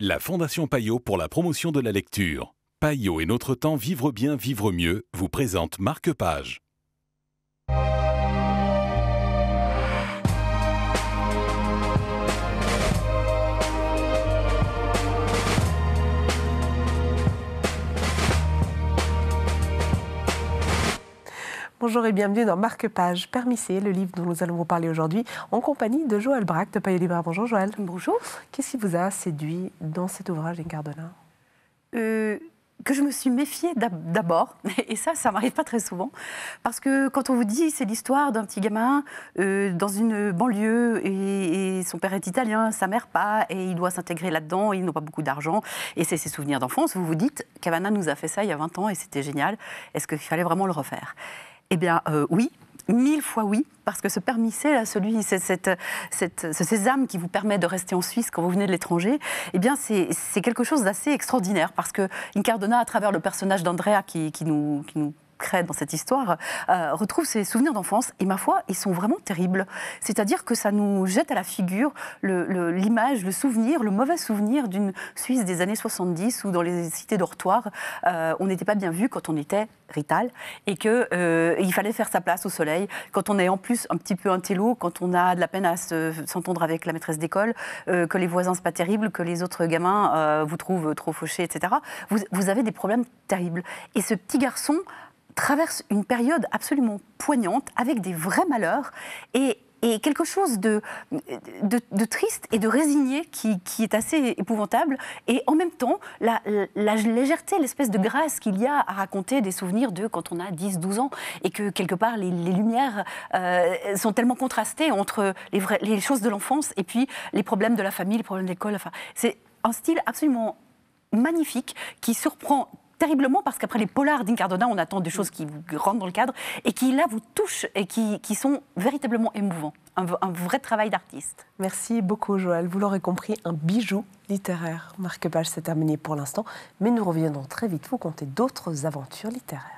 La Fondation Payot pour la promotion de la lecture. Payot et notre temps vivre bien, vivre mieux vous présente Marque Page. Bonjour et bienvenue dans Marque Page, Permissé, le livre dont nous allons vous parler aujourd'hui, en compagnie de Joël Braque de Payot Libre. Bonjour Joël. Bonjour. Qu'est-ce qui vous a séduit dans cet ouvrage, Incardelin euh, que je me suis méfiée d'abord, et ça, ça m'arrive pas très souvent, parce que quand on vous dit c'est l'histoire d'un petit gamin euh, dans une banlieue et, son père est italien, sa mère pas, et il doit s'intégrer là-dedans, ils n'ont pas beaucoup d'argent, et c'est ses souvenirs d'enfance, vous vous dites, Cavana nous a fait ça il y a 20 ans et c'était génial, est-ce qu'il fallait vraiment le refaire eh bien, euh, oui, mille fois oui, parce que ce permis C, là, euh, celui, cette, cette, ce sésame qui vous permet de rester en Suisse quand vous venez de l'étranger, eh bien, c'est quelque chose d'assez extraordinaire, parce que Incardona, à travers le personnage d'Andrea qui, nous, qui nous dans cette histoire, euh, retrouve ses souvenirs d'enfance. Et ma foi, ils sont vraiment terribles. C'est-à-dire que ça nous jette à la figure l'image, le, le, souvenir, le mauvais souvenir d'une Suisse des années 70 où dans les cités dortoirs, euh, on n'était pas bien vu quand on était rital et qu'il euh, il fallait faire sa place au soleil. Quand on est en plus un petit peu un télo, quand on a de la peine à s'entendre avec la maîtresse d'école, que les voisins, sont pas terrible, que les autres gamins vous trouvent trop fauchés, etc. Vous, vous avez des problèmes terribles. Et ce petit garçon traverse une période absolument poignante, avec des vrais malheurs, et, quelque chose de, de, triste et de résigné qui, est assez épouvantable. Et en même temps, la, légèreté, l'espèce de grâce qu'il y a à raconter des souvenirs de quand on a 10, 12 ans et que quelque part les, lumières euh, sont tellement contrastées entre les, choses de l'enfance et puis les problèmes de la famille, les problèmes de l'école. Enfin, c'est un style absolument magnifique qui surprend terriblement parce qu'après les polars d'Incardona, on attend des choses qui vous rentrent dans le cadre et qui là vous touchent et qui, sont véritablement émouvants. Un, vrai travail d'artiste. Merci beaucoup Joël. Vous l'aurez compris, un bijou littéraire. marque Page, c'est terminé pour l'instant, mais nous reviendrons très vite vous compter d'autres aventures littéraires.